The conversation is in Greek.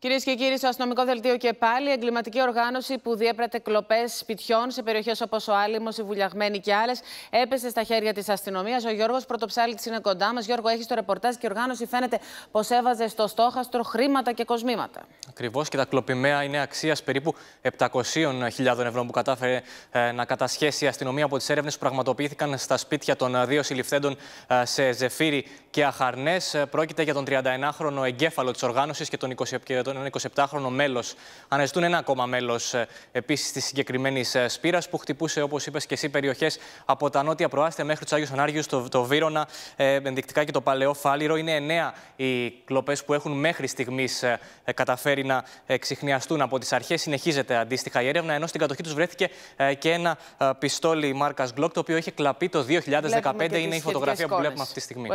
Κυρίες και κύριοι, στο αστυνομικό δελτίο και πάλι, εγκληματική οργάνωση που διέπρατε κλοπές σπιτιών σε περιοχές όπως ο Άλυμος, η Βουλιαγμένη και άλλες, έπεσε στα χέρια της αστυνομίας. Ο Γιώργος Πρωτοψάλτης είναι κοντά μας. Γιώργο, έχεις το ρεπορτάζ και η οργάνωση φαίνεται πως έβαζε στο στόχαστρο χρήματα και κοσμήματα ακριβώς και τα κλοπημαία είναι αξίας περίπου 700.000 ευρώ που κατάφερε ε, να κατασχέσει η αστυνομία από τις έρευνες που πραγματοποιήθηκαν στα σπίτια των ε, δύο συλληφθέντων ε, σε Ζεφύρι και Αχαρνές. Πρόκειται για τον 31χρονο εγκέφαλο της οργάνωσης και τον 27χρονο μέλος. Αναζητούν ένα ακόμα μέλος επίσης της συγκεκριμένης σπήρας που χτυπούσε, όπως είπες και εσύ, περιοχές από τα νότια προάστια μέχρι τους Άγιους Ανάργιους, το, το Βύρονα, ενδεικτικά και το Παλαιό Φάληρο. Είναι εννέα οι κλοπές που έχουν μέχρι στιγμής καταφέρει να ε, ξυχνιαστούν από τις αρχές. Συνεχίζεται αντίστοιχα η έρευνα, ενώ στην κατοχή τους βρέθηκε ε, και ένα ε, πιστόλι μάρκας Glock, το οποίο είχε κλαπεί το 2015. Είναι η φωτογραφία που βλέπουμε αυτή τη στιγμή.